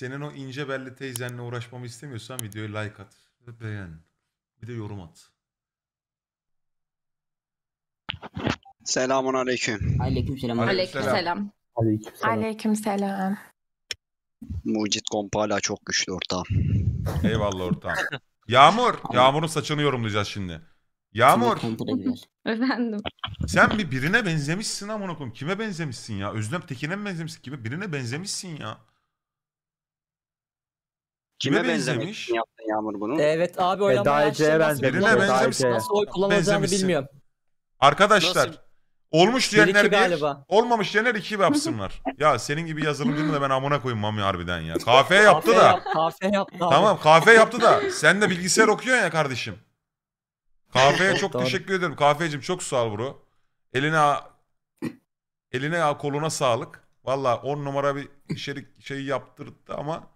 Senin o ince belli teyzenle uğraşmamı istemiyorsan videoyu like at ve beğen. Bir de yorum at. Selamun aleyküm. Aleykümselam. Aleykümselam. Aleykümselam. Aleykümselam. Aleykümselam. Mucit komp çok güçlü orta. Eyvallah orta. Yağmur. Yağmur'un saçını yorumlayacağız şimdi. Yağmur. Efendim. Sen bir birine benzemişsin amına koyayım. Kime benzemişsin ya? Özlem Tekin'e mi benzemişsin? Kime? Birine benzemişsin ya. Kime benzemiş? Yaptın Yağmur bunu. Evet abi oynanmaya başlayan nasıl, benzemiş. Birine benzemiş. nasıl oy kullanacağını bilmiyorum. Arkadaşlar Nasıl? olmuş diyenler bir, galiba. olmamış diyenler iki yapsınlar. ya senin gibi yazılımcını da ben amına koyayım Mami harbiden ya. Kafe yaptı da. yap- yaptı abi. Tamam kafe yaptı da. Sen de bilgisayar okuyorsun ya kardeşim. Kahveye çok Doğru. teşekkür ederim. Kahveciğim çok sağ ol bro. Eline eline koluna sağlık. Valla on numara bir şerik şeyi yaptırdı ama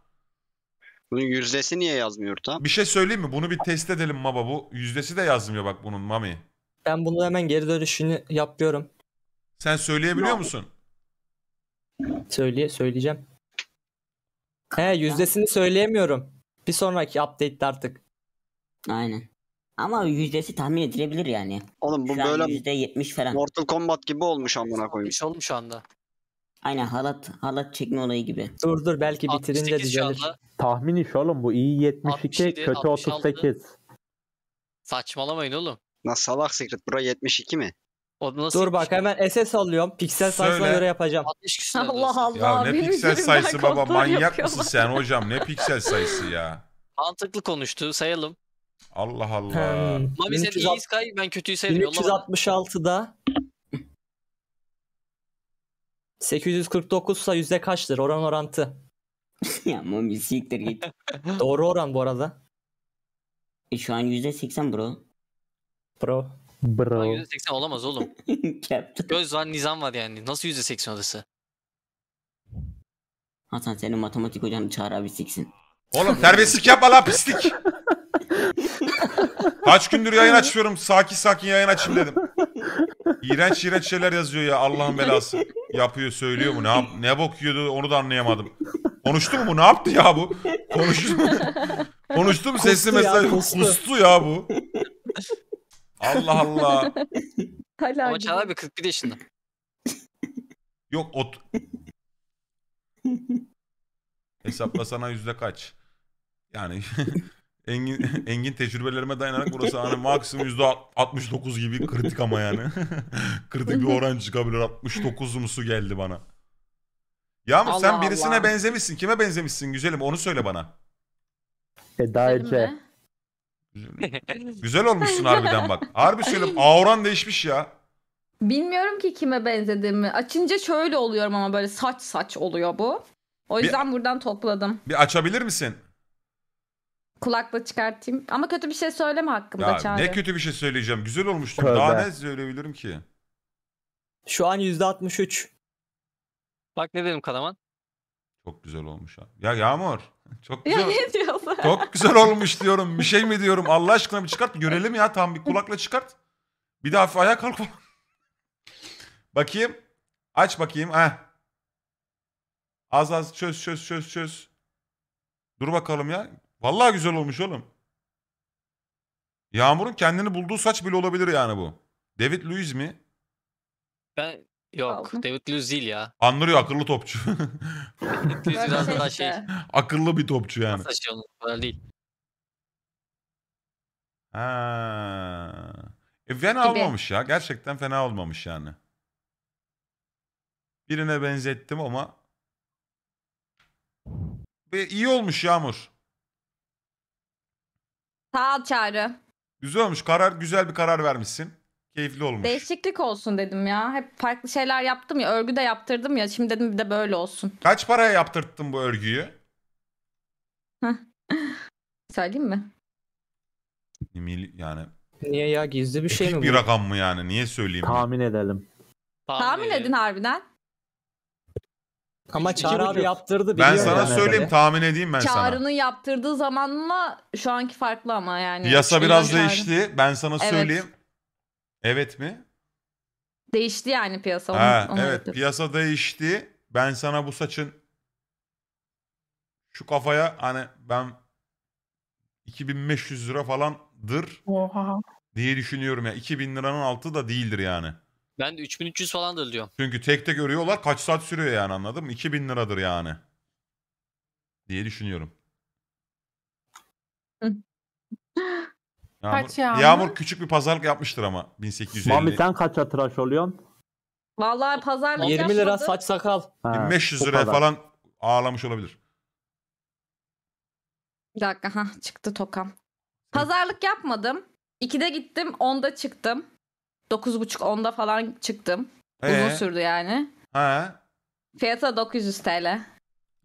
bunun yüzdesi niye yazmıyor tam? Bir şey söyleyeyim mi? Bunu bir test edelim Maba. Bu yüzdesi de yazmıyor bak bunun Mami. Ben bunu hemen geri dönüşünü yapıyorum. Sen söyleyebiliyor musun? Söyleye söyleyeceğim. He yüzdesini söyleyemiyorum. Bir sonraki update'de artık. Aynen. Ama yüzdesi tahmin edilebilir yani. Oğlum bu Şu böyle %70 falan. Mortal Kombat gibi olmuş amına koyayım. Olmuş şu anda. Aynen halat halat çekme olayı gibi. Dur dur belki bitirince düzelir. Şalda. Tahmin iş oğlum bu iyi 72 67, kötü 66. 38. Saçmalamayın oğlum. Nasıl salak secret bura 72 mi? O nasıl Dur bak hemen SS alıyorum. Piksel sayısına göre yapacağım. 60 Allah Allah. Ya ne piksel sayısı baba manyak mısın sen hocam ne piksel sayısı ya. Mantıklı konuştu sayalım. Allah Allah. Hmm, Mami sen iyiyiz kay ben kötüyü sayıyorum. yollama. 1366'da 849 ise yüzde kaçtır? Oran orantı. ya ama bir siktir git. Doğru oran bu arada. E şu an yüzde 80 bro. Bro. Bro. Yüzde %80 olamaz oğlum. Captain. Göz var nizam var yani. Nasıl yüzde %80 orası? Hasan senin matematik hocanı çağır abi siksin. Oğlum terbiyesizlik yapma lan pislik. Kaç gündür yayın açıyorum. Sakin sakin yayın açayım dedim. İğrenç iğrenç şeyler yazıyor ya Allah'ın belası. Yapıyor söylüyor mu? Ne, yap ne bok onu da anlayamadım. Konuştu mu bu? Ne yaptı ya bu? Konuştu mu? Konuştu mu sesli Kustu ya, mesaj? kustu. Kustu ya bu. Allah Allah. Hala Ama Çağla abi 41 yaşında. Yok ot... Hesapla sana yüzde kaç? Yani Engin, Engin tecrübelerime dayanarak burası hani maksimum %69 gibi kritik ama yani. kritik bir oran çıkabilir. 69 musu geldi bana. Ya Allah sen birisine Allah. benzemişsin. Kime benzemişsin güzelim onu söyle bana. Eda Ece. Güzel olmuşsun harbiden bak. Harbi söyleyeyim auran değişmiş ya. Bilmiyorum ki kime benzediğimi. Açınca şöyle oluyorum ama böyle saç saç oluyor bu. O yüzden bir, buradan topladım. Bir açabilir misin? kulakla çıkartayım. Ama kötü bir şey söyleme hakkımda Ya Çağrı. ne kötü bir şey söyleyeceğim. Güzel olmuştu. Daha ne söyleyebilirim ki? Şu an %63. Bak ne dedim Kalaman? Çok güzel olmuş abi. Ya Yağmur. Çok Ya güzel. ne diyorsun? Çok güzel olmuş diyorum. Bir şey mi diyorum? Allah aşkına bir çıkart. Görelim ya tam bir kulakla çıkart. Bir daha hafif ayağa kalk bakayım. Aç bakayım. Heh. Az az çöz çöz çöz çöz. Dur bakalım ya. Vallahi güzel olmuş oğlum. Yağmur'un kendini bulduğu saç bile olabilir yani bu. David Luiz mi? Ben yok David Luiz değil ya. Anlıyor akıllı topçu. David Luiz biraz daha şey. akıllı bir topçu yani. Saçı şey onun kadar değil. Ha. E, fena Gibi. olmamış ya. Gerçekten fena olmamış yani. Birine benzettim ama ve iyi olmuş Yağmur. Sağ ol Çağrı. Güzel olmuş. Karar güzel bir karar vermişsin. Keyifli olmuş. Değişiklik olsun dedim ya. Hep farklı şeyler yaptım ya. Örgü de yaptırdım ya. Şimdi dedim bir de böyle olsun. Kaç paraya yaptırttın bu örgüyü? Söyleyeyim mi? Mil- Yani Niye ya gizli bir şey mi bu? bir rakam mı yani? Niye söyleyeyim? Tahmin edelim. Tahmin edin harbiden. Ama Çağrı abi yaptırdı. Ben sana yani söyleyeyim böyle. tahmin edeyim ben Çağrı'nın sana. Çağrı'nın yaptırdığı zamanla şu anki farklı ama yani. Yasa biraz Çağrı. değişti. Ben sana evet. söyleyeyim. Evet mi? Değişti yani piyasa. Onu, ha, onu evet yapıyorum. piyasa değişti. Ben sana bu saçın şu kafaya hani ben 2500 lira falandır Oha. diye düşünüyorum ya. 2000 liranın altı da değildir yani. Ben de 3300 falandır diyorum. Çünkü tekte görüyorlar kaç saat sürüyor yani anladım. 2000 liradır yani. Diye düşünüyorum. Yağmur, Kaç Yağmur? Yağmur küçük bir pazarlık yapmıştır ama 1850. Mami sen kaça tıraş oluyorsun? Vallahi pazarlık 20 lira yapmadım. saç sakal. Ha, 1500 bu falan ağlamış olabilir. Bir dakika ha çıktı tokam. Pazarlık yapmadım. 2'de gittim, 10'da çıktım. 9.30-10'da falan çıktım. Ee? Uzun sürdü yani. Ha. Fiyatı da 900 TL.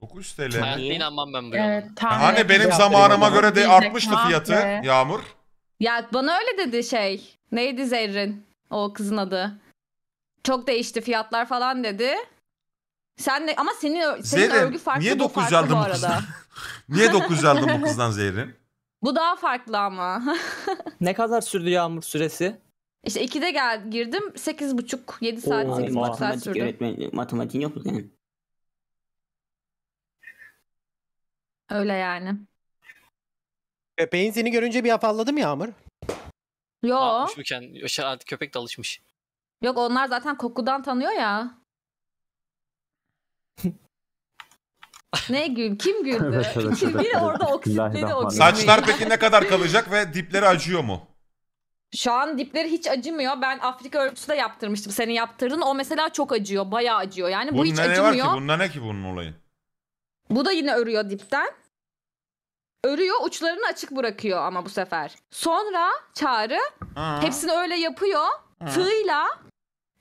900 TL. Hayatta inanmam ben buraya. Evet, tahmin hani benim zamanıma göre de artmıştı fiyatı Yağmur. Ya bana öyle dedi şey. Neydi Zerrin? O kızın adı. Çok değişti fiyatlar falan dedi. Sen de ama senin senin Zerrin, örgü farklı niye bu 900 aldın bu arada. niye 900 aldın bu kızdan Zerrin? Bu daha farklı ama. ne kadar sürdü yağmur süresi? İşte 2'de gel girdim. 8,5 7 saat Oo, 8,5 saat sürdü. Öğretmen, matematiğin yok mu senin? Öyle yani. Köpeğin seni görünce bir afalladı mı Yağmur? Yo. Almış Artık köpek de alışmış. Yok onlar zaten kokudan tanıyor ya. ne gül? Kim güldü? biri orada oksitledi Bismillahirrahmanirrahim. oksitleri. Saçlar peki ne kadar kalacak ve dipleri acıyor mu? Şu an dipleri hiç acımıyor. Ben Afrika örgüsü de yaptırmıştım. Senin yaptırdın. O mesela çok acıyor. Bayağı acıyor. Yani bu hiç acımıyor. hiç ne acımıyor. var ki? Bunda ne ki bunun olayı? Bu da yine örüyor dipten. Örüyor uçlarını açık bırakıyor ama bu sefer. Sonra Çağrı Ha. hepsini öyle yapıyor. Ha. Tığıyla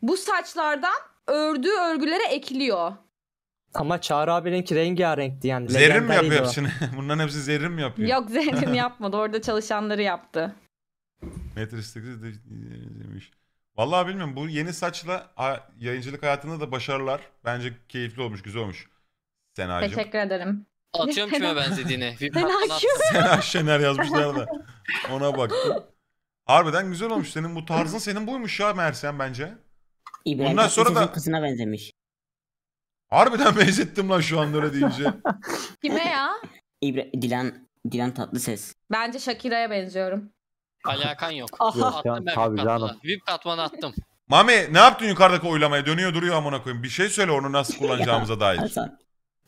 bu saçlardan ördüğü örgülere ekliyor. Ama Çağrı abininki rengarenkti yani. Zerrin mi yapıyor o. hepsini? Bunların hepsi zerrin mi yapıyor? Yok Zeynep yapmadı. Orada çalışanları yaptı. Metre de demiş. Vallahi bilmiyorum bu yeni saçla yayıncılık hayatında da başarılar. Bence keyifli olmuş, güzel olmuş. Senacığım. Teşekkür ederim. Atıyorum kime benzediğini. Fena Vibrant Sena Şener yazmışlar da. Ona baktım. Harbiden güzel olmuş. Senin bu tarzın senin buymuş ya Mersen bence. İbrahim Bundan sonra da- kızına benzemiş. Harbiden benzettim lan şu anda öyle deyince. Kime ya? İbra Dilan Dilan ses. Bence Shakira'ya benziyorum. Alakan yok. Attım ben VIP canım. katmanı. attım. Mami ne yaptın yukarıdaki oylamaya? Dönüyor duruyor amına koyayım. Bir şey söyle onu nasıl kullanacağımıza dair.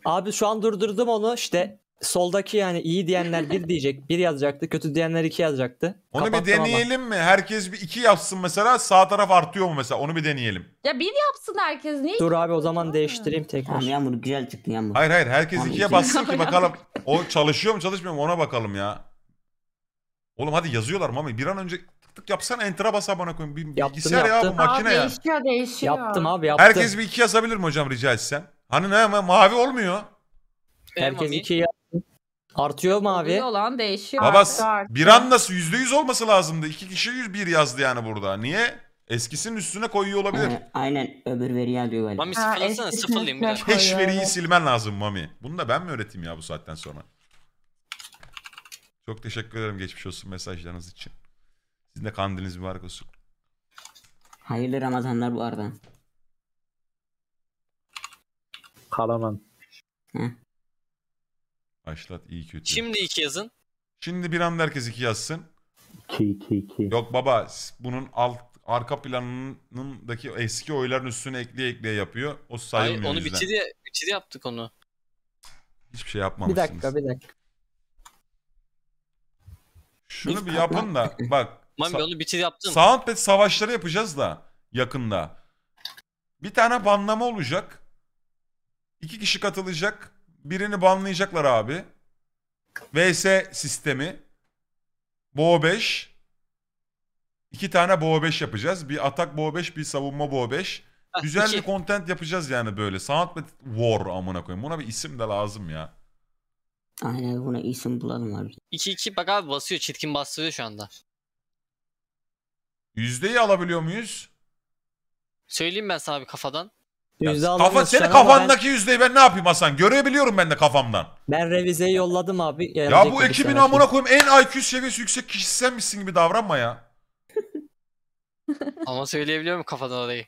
Abi şu an durdurdum onu işte soldaki yani iyi diyenler bir diyecek bir yazacaktı kötü diyenler iki yazacaktı. Onu Kapattım bir ama. deneyelim mi? Herkes bir iki yapsın mesela. Sağ taraf artıyor mu mesela? Onu bir deneyelim. Ya bir yapsın herkes. Niye? Dur abi o zaman değiştireyim tekrar. Tamam yağmur güzel çıktı yağmur. Hayır hayır herkes ikiye bassın ki bakalım o çalışıyor mu çalışmıyor mu ona bakalım ya. Oğlum hadi yazıyorlar Mami bir an önce tık tık yapsana enter'a bas abone koyun. Bir Yaptım, bilgisayar ya bu makine Aa, ya. değişiyor değişiyor. Yaptım abi yaptım. Herkes bir iki yazabilir mi hocam rica etsem? Hani ne ma- mavi olmuyor. Herkes iki Artıyor mavi. abi? olan değişiyor. Babas bir an nasıl yüzde yüz olması lazımdı. İki kişi yüz bir yazdı yani burada. Niye? Eskisinin üstüne koyuyor olabilir. aynen öbür veriye alıyor. galiba. Mami sıfırlasana eskisini sıfırlayayım bir veriyi silmen lazım Mami. Bunu da ben mi öğreteyim ya bu saatten sonra? Çok teşekkür ederim geçmiş olsun mesajlarınız için. Sizin de kandiliniz mübarek olsun. Hayırlı Ramazanlar bu arada. Kalaman. Hı. Başlat iyi kötü. Şimdi iki yazın. Şimdi bir anda herkes iki yazsın. İki iki iki. Yok baba bunun alt arka planındaki eski oyların üstüne ekleye ekleye yapıyor. O sayılmıyor Hayır, onu yüzden. bitirdi, bitirdi yaptık onu. Hiçbir şey yapmamışsınız. Bir dakika bir dakika. Şunu bir yapın da bak. Mami onu bitir yaptın. Soundpad savaşları yapacağız da yakında. Bir tane banlama olacak. İki kişi katılacak. Birini banlayacaklar abi. VS sistemi. Bo 5. İki tane Bo 5 yapacağız. Bir atak Bo 5, bir savunma Bo 5. Güzel bir content yapacağız yani böyle. Soundpad War amına koyayım. Buna bir isim de lazım ya. Aynen buna isim bulalım abi. 2-2 bak abi basıyor. çetkin bastırıyor şu anda. Yüzdeyi alabiliyor muyuz? Söyleyeyim ben sana bir kafadan. Ya kafa alamıyoruz şu senin kafandaki yüzdeyi ben ne yapayım Hasan? Görebiliyorum ben de kafamdan. Ben, ben revizeyi yolladım abi. Ya bu ekibin amına koyayım en IQ seviyesi yüksek kişi misin gibi davranma ya. Ama söyleyebiliyor muyum kafadan orayı?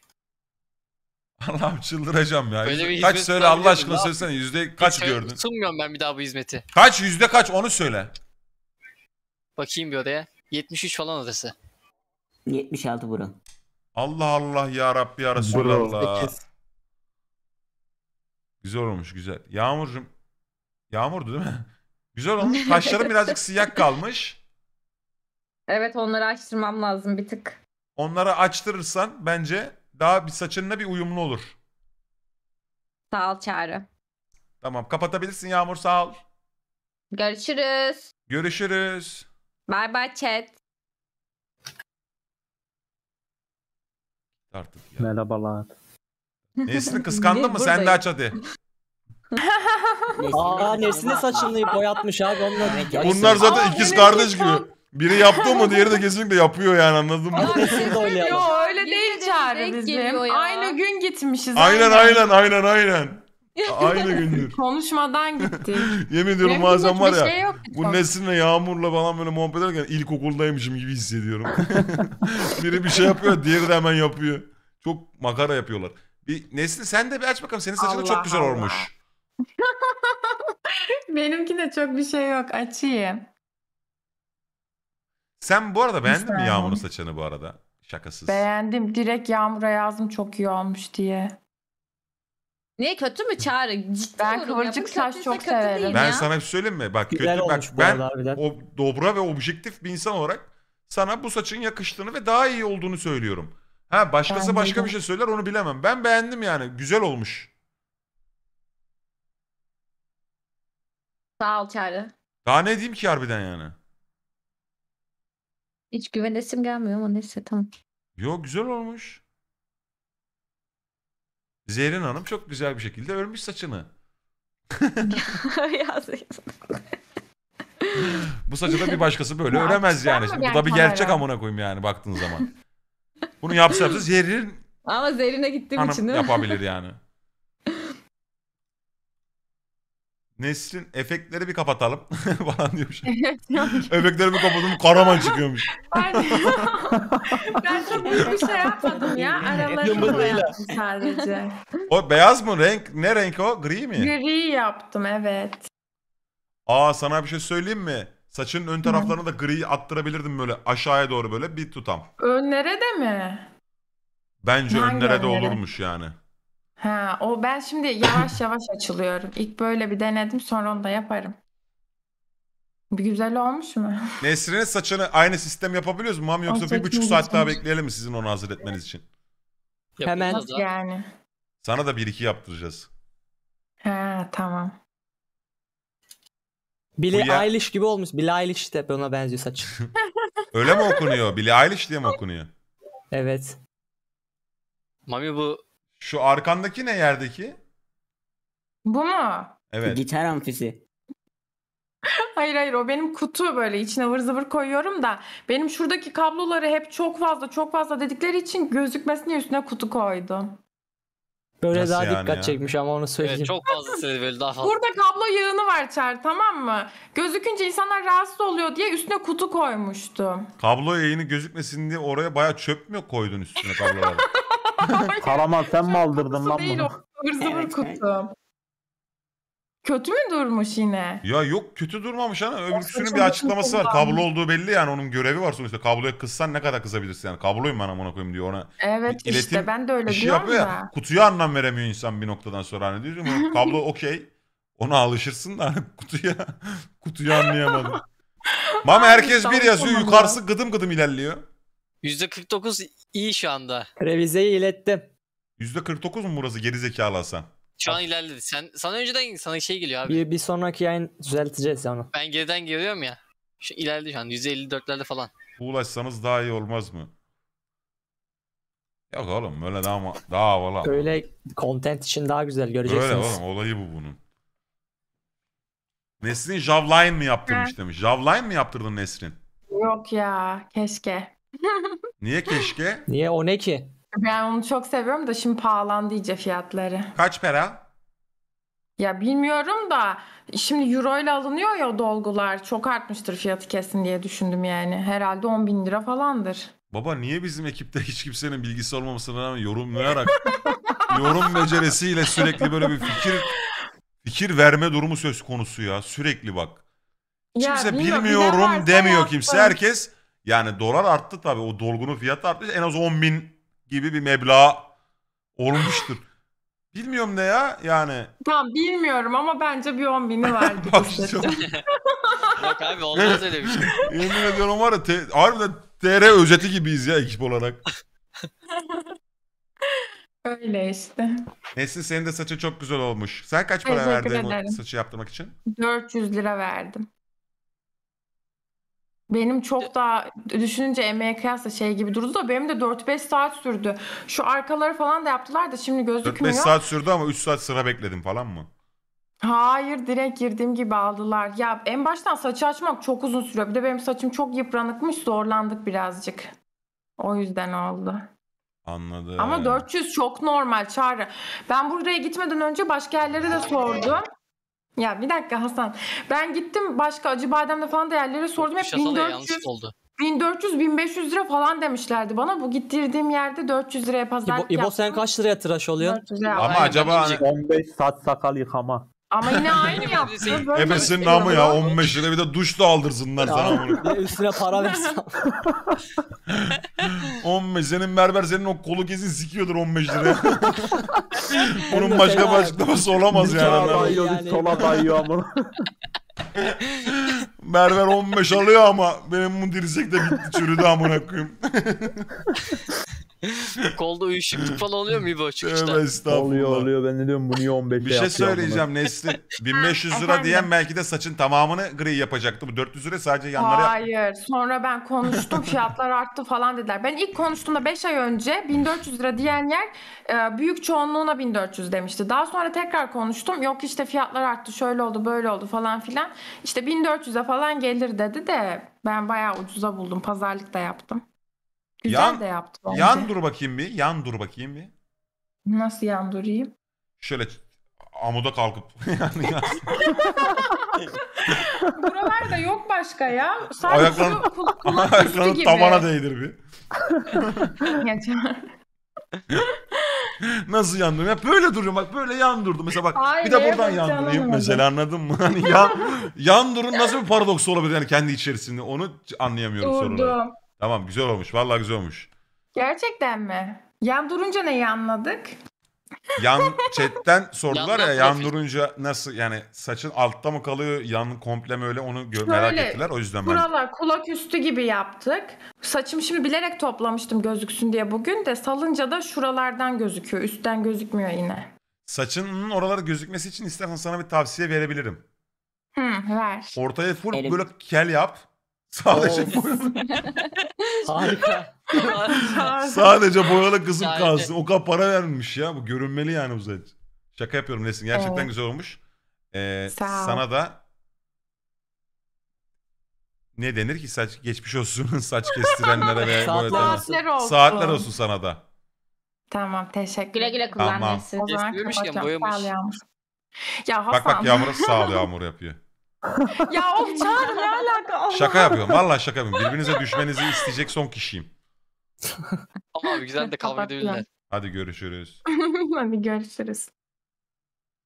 Allah'ım çıldıracağım ya. Böyle bir kaç söyle Allah aşkına söylesene yüzde kaç Hiç gördün? Sunmuyorum ben bir daha bu hizmeti. Kaç yüzde kaç onu söyle. Bakayım bir odaya. 73 falan orası. 76 bura. Allah Allah ya Rabbi ya Resulallah. Güzel olmuş güzel. Yağmurcum. Yağmurdu değil mi? Güzel olmuş. Kaşlarım birazcık siyah kalmış. Evet onları açtırmam lazım bir tık. Onları açtırırsan bence daha bir saçınla bir uyumlu olur. Sağ ol Çağrı. Tamam kapatabilirsin Yağmur sağ ol. Görüşürüz. Görüşürüz. Bay bay chat. Artık ya. Merhabalar. Nesli kıskandın mı? Sen de aç hadi. Aa Nesli saçını boyatmış abi onunla. Bunlar zaten Aa, ikiz kardeş gibi. Biri yaptı mı diğeri de kesinlikle yapıyor yani anladın mı? Nesli değil çağrı bizim. Aynı gün gitmişiz. Aynen aynen aynen aynen. Aynı gündür. Konuşmadan gittik. Yemin ediyorum Benim bazen var ya. Şey bu Nesin'le Yağmur'la falan böyle muhabbet ederken ilkokuldaymışım gibi hissediyorum. Biri bir şey yapıyor diğeri de hemen yapıyor. Çok makara yapıyorlar. Bir, Nesin sen de bir aç bakalım. Senin saçın da çok güzel Allah. olmuş. Benimki de çok bir şey yok. Açayım. Sen bu arada beğendin mi Yağmur'un saçını bu arada? Şakasız. Beğendim. Direkt Yağmur'a yazdım çok iyi olmuş diye. ne kötü mü Çağrı? Ciddi ben kıvırcık saç çok severim. Ben ya. sana hep şey söyleyeyim mi? Bak Güzel kötü bak ben o dobra ve objektif bir insan olarak sana bu saçın yakıştığını ve daha iyi olduğunu söylüyorum. Ha başkası ben başka de. bir şey söyler onu bilemem. Ben beğendim yani. Güzel olmuş. Sağ ol Çağrı. Daha ne diyeyim ki harbiden yani? Hiç güvenesim gelmiyor ama neyse tamam. Yo güzel olmuş. Zehrin Hanım çok güzel bir şekilde örmüş saçını. ya Bu saçı da bir başkası böyle Ya, öremez yani. sen mi Şimdi bu da bir gerçek amına koyayım yani baktığın zaman. Bunu yapsa yapsa Zehrin Ama Zerrin'e gittiğim için değil mi? yapabilir yani. Nesrin efektleri bir kapatalım falan diyormuş. efektleri bir kapatalım Karaman çıkıyormuş. Ben, çok büyük bir şey yapmadım ya. Aralarını yaptım sadece. O beyaz mı renk? Ne renk o? Gri mi? Gri yaptım evet. Aa sana bir şey söyleyeyim mi? Saçının ön taraflarına da gri attırabilirdim böyle aşağıya doğru böyle bir tutam. Önlere de mi? Bence Hangi önlere de olurmuş yani. Ha, o ben şimdi yavaş yavaş açılıyorum. İlk böyle bir denedim, sonra onu da yaparım. Bir güzel olmuş mu? Nesrin'in saçını aynı sistem yapabiliyoruz mu? Mam yoksa bir buçuk saat daha bekleyelim mi sizin onu hazır etmeniz için? Hemen. yani? Sana da bir iki yaptıracağız. Ha tamam. Billie Bu ya- Eilish gibi olmuş. Billie Eilish de ona benziyor saç. Öyle mi okunuyor? Billie Eilish diye mi okunuyor? evet. Mami bu şu arkandaki ne yerdeki? Bu mu? Evet. Gitar amfisi. Hayır hayır o benim kutu böyle içine ıvır zıvır koyuyorum da benim şuradaki kabloları hep çok fazla çok fazla dedikleri için gözükmesin diye üstüne kutu koydum. Böyle Nasıl daha yani dikkat ya? çekmiş ama onu söyleyeyim. Evet, çok fazla böyle daha fazla. Burada kablo yığını var Çer tamam mı? Gözükünce insanlar rahatsız oluyor diye üstüne kutu koymuştu. Kablo yayını gözükmesin diye oraya baya çöp mü koydun üstüne kabloları? Karaman sen mi aldırdın lan bunu? Ivır zıvır evet, kutu. Kötü mü durmuş yine? Ya yok kötü durmamış ana. Öbürküsünün bir açıklaması var. Kablo olduğu belli yani onun görevi var sonuçta. Kabloya kızsan ne kadar kızabilirsin yani. Kabloyum ben amına koyayım diyor ona. Evet iletim, işte ben de öyle diyorum yapıyor da. Ya. Kutuya anlam veremiyor insan bir noktadan sonra hani diyorsun kablo okey. Ona alışırsın da hani kutuya kutuyu anlayamadım. Mama herkes bir yazıyor yukarısı gıdım gıdım ilerliyor. %49 iyi şu anda. Revizeyi ilettim. %49 mu burası gerizekalı Hasan? Şu an ilerledi. Sen sana önceden sana şey geliyor abi. Bir, bir sonraki yayın düzelteceğiz onu. Ben geriden geliyorum ya. Şu ilerledi şu an %54'lerde falan. Ulaşsanız daha iyi olmaz mı? Yok oğlum böyle daha daha havalı. Böyle content için daha güzel göreceksiniz. Öyle oğlum olayı bu bunun. Nesrin Javline mi yaptırmış demiş. Javline mi yaptırdın Nesrin? Yok ya keşke. Niye keşke? Niye o ne ki? Ben onu çok seviyorum da şimdi pahalandı iyice fiyatları. Kaç para? Ya bilmiyorum da şimdi euro ile alınıyor ya dolgular. Çok artmıştır fiyatı kesin diye düşündüm yani. Herhalde 10 bin lira falandır. Baba niye bizim ekipte hiç kimsenin bilgisi olmamasına rağmen yorumlayarak yorum becerisiyle sürekli böyle bir fikir fikir verme durumu söz konusu ya. Sürekli bak. Ya, Kimse bilmiyorum, bilmiyorum demiyor kimse. Herkes yani dolar arttı tabii. O dolgunun fiyatı arttı. En az 10 bin gibi bir meblağ olmuştur. Bilmiyorum ne ya yani. Tamam bilmiyorum ama bence bir 10 bini var gibi Bak, çok... Yok abi olmaz öyle bir şey. Yemin ediyorum var ya te, harbiden TR özeti gibiyiz ya ekip olarak. Öyle işte. Neyse senin de saçın çok güzel olmuş. Sen kaç para Teşekkür verdin ederim. o saçı yaptırmak için? 400 lira verdim. Benim çok daha düşününce emeğe kıyasla şey gibi durdu da benim de 4-5 saat sürdü. Şu arkaları falan da yaptılar da şimdi 4-5 saat sürdü ama 3 saat sıra bekledim falan mı? Hayır direkt girdiğim gibi aldılar. Ya en baştan saçı açmak çok uzun sürüyor. Bir de benim saçım çok yıpranıkmış zorlandık birazcık. O yüzden oldu. Anladım. Ama 400 çok normal Çağrı. Ben buraya gitmeden önce başka yerlere de sordum. Ya bir dakika Hasan. Ben gittim başka acı bademde falan da yerlere sordum. Hep 1400, oldu. 1400-1500 lira falan demişlerdi bana. Bu gittirdiğim yerde 400 liraya pazarlık İbo, İbo sen kaç liraya tıraş oluyor? 400 lira. Ama acaba 15 hani saat sakal yıkama. Ama yine aynı yaptı. Şey, Böyle şey namı ya 15 lira bir de duş da aldırsınlar Ya. sana bunu. üstüne para versin. 15 senin berber senin o kolu kesin sikiyordur 15 lira. Bunun başka bir açıklaması olamaz yani. dayıyor, Yani- bir sola dayıyor ama. Berber 15 alıyor ama benim bu dirsek de bitti çürüdü amına koyayım. Kolda uyuşukluk falan oluyor mu bu açıkçası? Oluyor oluyor ben ne diyorum bu niye 15 Bir şey söyleyeceğim Nesli. 1500 lira diyen belki de saçın tamamını gri yapacaktı. Bu 400 lira sadece yanlara yap- Hayır. Sonra ben konuştum fiyatlar arttı falan dediler. Ben ilk konuştuğumda 5 ay önce 1400 lira diyen yer e, büyük çoğunluğuna 1400 demişti. Daha sonra tekrar konuştum. Yok işte fiyatlar arttı şöyle oldu böyle oldu falan filan. İşte 1400'e falan gelir dedi de ben bayağı ucuza buldum. Pazarlık da yaptım. Güzel Yan- de yaptı bence. Yan dur bakayım bir. Yan dur bakayım bir. Nasıl yan durayım? Şöyle amuda kalkıp yani Buralarda yok başka ya. Sadece Ayakların- kul- kulak üstü gibi. tavana değdir bir. Nasıl yandırıyorum? Ya böyle duruyorum bak böyle yan yandırdım. Mesela bak Ay, bir de buradan bakacağını yandırayım anlamadım. mesela anladın mı? Hani yan, yan durun nasıl bir paradoks olabilir yani kendi içerisinde onu anlayamıyorum sonra. Durdum. Tamam güzel olmuş. Vallahi güzel olmuş. Gerçekten mi? Yan durunca neyi anladık? Yan chatten sordular ya Yandan yan durunca nasıl yani saçın altta mı kalıyor yan komple mi öyle onu gö- merak ettiler. O yüzden ben Buralar kulak üstü gibi yaptık. Saçım şimdi bilerek toplamıştım gözüksün diye bugün de salınca da şuralardan gözüküyor. Üstten gözükmüyor yine. saçının oraları gözükmesi için istersen sana bir tavsiye verebilirim. Hı, ver. Ortaya full Elim- böyle kel yap. Sadece boyalı. Harika. Sadece boyalı kızım Sadece. kalsın. O kadar para vermiş ya. Bu görünmeli yani bu zaten. Şaka yapıyorum Nesin. Gerçekten Evet. güzel olmuş. Ee, Sağ ol. sana da ne denir ki saç geçmiş olsun saç kestirenlere ve Saatler boyatanlara. olsun. Saatler olsun. Saatler olsun sana da. Tamam teşekkür Güle güle kullan Tamam. O zaman Kestiriyormuş ya, Sağ ol Yağmur. Ya Hasan. Bak bak Yağmur'a sağ ol Yağmur yapıyor ya of çağır ne alaka? Allah. Şaka yapıyorum. Vallahi şaka yapıyorum. Birbirinize düşmenizi isteyecek son kişiyim. Ama Abi güzel de kavga edebilirler. Hadi görüşürüz. Hadi görüşürüz.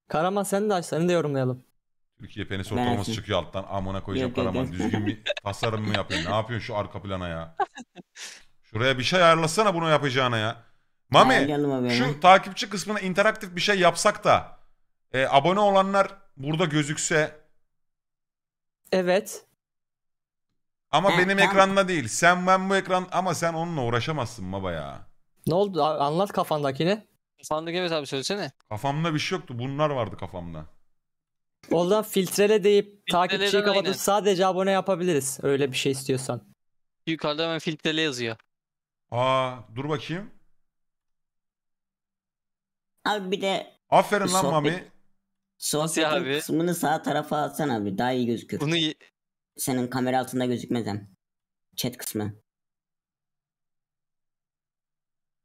Karama sen de aç seni de yorumlayalım. Türkiye penis ortalaması çıkıyor alttan. Amına koyacağım Karama. Düzgün bir tasarım mı yapıyorsun? Ne yapıyorsun şu arka plana ya? Şuraya bir şey ayarlasana bunu yapacağına ya. Mami şu takipçi kısmına interaktif bir şey yapsak da e, abone olanlar burada gözükse Evet. Ama Ha, benim tamam. ekranla değil. Sen ben bu ekran ama sen onunla uğraşamazsın baba ya. Ne oldu? Anlat kafandakini. Kafandaki evet abi söylesene. Kafamda bir şey yoktu. Bunlar vardı kafamda. Oradan filtrele deyip takipçiyi kapatıp sadece abone yapabiliriz. Öyle bir şey istiyorsan. Yukarıda hemen filtrele yazıyor. Aa dur bakayım. Abi bir de Aferin lan sohbet- Mami. Sosyetin abi. kısmını sağ tarafa alsan abi daha iyi gözükür. Bunu senin kamera altında gözükmez hem. Chat kısmı.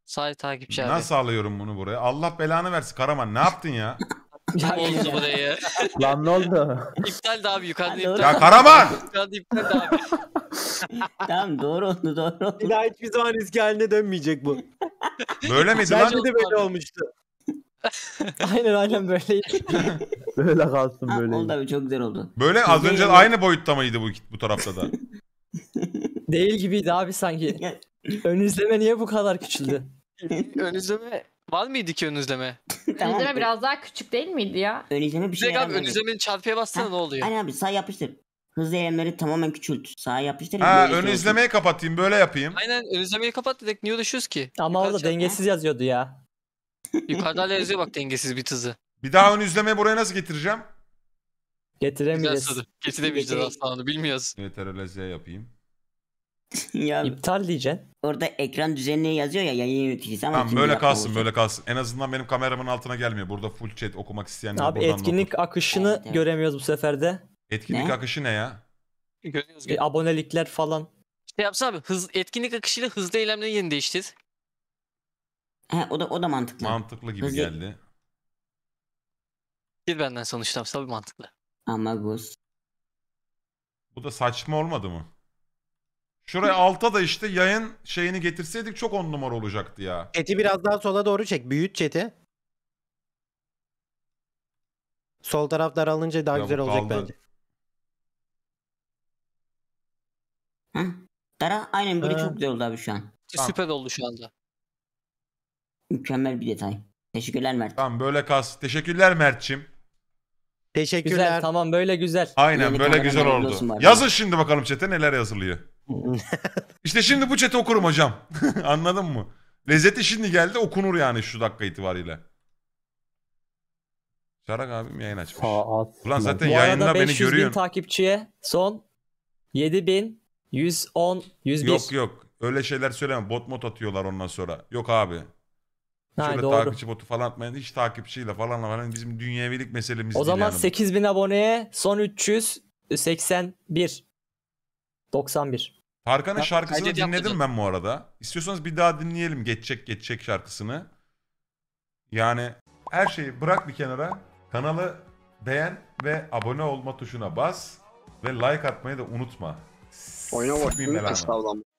Sağ takipçi abi. Nasıl alıyorum bunu buraya? Allah belanı versin Karaman ne yaptın ya? Ne oldu buraya? Lan ne oldu? İptal de abi yukarıda Hadi iptal. Ya Karaman! Yukarıda iptal de abi. tamam doğru oldu doğru oldu. Bir daha hiçbir zaman eski haline dönmeyecek bu. Böyle miydi lan? Bence de böyle olmuştu. aynen aynen böyle. böyle kalsın böyle. Oldu abi çok güzel oldu. Böyle az önce aynı boyutta mıydı bu bu tarafta da? Değil gibiydi abi sanki. Ön izleme niye bu kadar küçüldü? Ön izleme var mıydı ki ön izleme? Ön izleme biraz daha küçük değil miydi ya? Ön izleme bir şey yaramıyor. Ön izlemenin çarpıya bassana ha, ne oluyor? Aynen abi sağ yapıştır. Hızlı eylemleri tamamen küçült. sağ yapıştır. Ha ön şey izlemeyi kapatayım böyle yapayım. Aynen ön izlemeyi kapat dedik niye uğraşıyoruz ki? Ama o da şey- dengesiz yazıyordu ya. Yukarıda da yazıyor bak dengesiz bir tızı. Bir daha onu izlemeyi buraya nasıl getireceğim? Getiremeyeceğiz. Biraz Getiremeyeceğiz Getireyim. aslında onu bilmiyoruz. CTRL-Z yapayım. ya İptal diyeceksin. orada ekran düzenini yazıyor ya yayın yöneticisi ama Tamam böyle kalsın bu? böyle kalsın. En azından benim kameramın altına gelmiyor. Burada full chat okumak isteyenler Abi buradan etkinlik akışını Evet, evet. göremiyoruz bu sefer de. Etkinlik Ne? akışı ne ya? Görüyoruz. E, abonelikler falan. Şey yapsana abi hız, etkinlik akışıyla hızlı eylemleri yeni değiştir. He, o da o da mantıklı. Mantıklı gibi Hızlı- geldi. Bir benden sonuçta tabii mantıklı. Ama Amagus. Bu da saçma olmadı mı? Şuraya alta da işte yayın şeyini getirseydik çok on numara olacaktı ya. Chat'i biraz daha sola doğru çek. Büyüt chat'i. Sol taraf daralınca daha Ya bu güzel olacak bence. Heh. Dara aynen böyle çok güzel oldu abi şu an. Süper oldu şu anda. Mükemmel bir detay. Teşekkürler Mert. Tamam böyle kas. Teşekkürler Mertçim. Teşekkürler. Güzel tamam böyle güzel. Aynen Yeni böyle güzel oldu. Yazın şimdi bakalım çete neler yazılıyor. İşte şimdi bu çete okurum hocam. Anladın mı? Lezzeti şimdi geldi okunur yani şu dakika itibariyle. Şarak abim yayın açmış. Aa, Ulan zaten bu yayında beni görüyor. bin takipçiye son 7000 110 101. Yok yok öyle şeyler söyleme bot mot atıyorlar ondan sonra. Yok abi Şöyle doğru. takipçi botu falan atmayın. Hiç takipçiyle falan falan bizim dünyevilik meselemiz O zaman yani. 8000 aboneye son 381. 91. Tarkan'ın şarkısını Kaydet dinledim yapacağım. ben bu arada. İstiyorsanız bir daha dinleyelim geçecek geçecek şarkısını. Yani her şeyi bırak bir kenara. Kanalı beğen ve abone olma tuşuna bas. Ve like atmayı da unutma. Oyuna bak.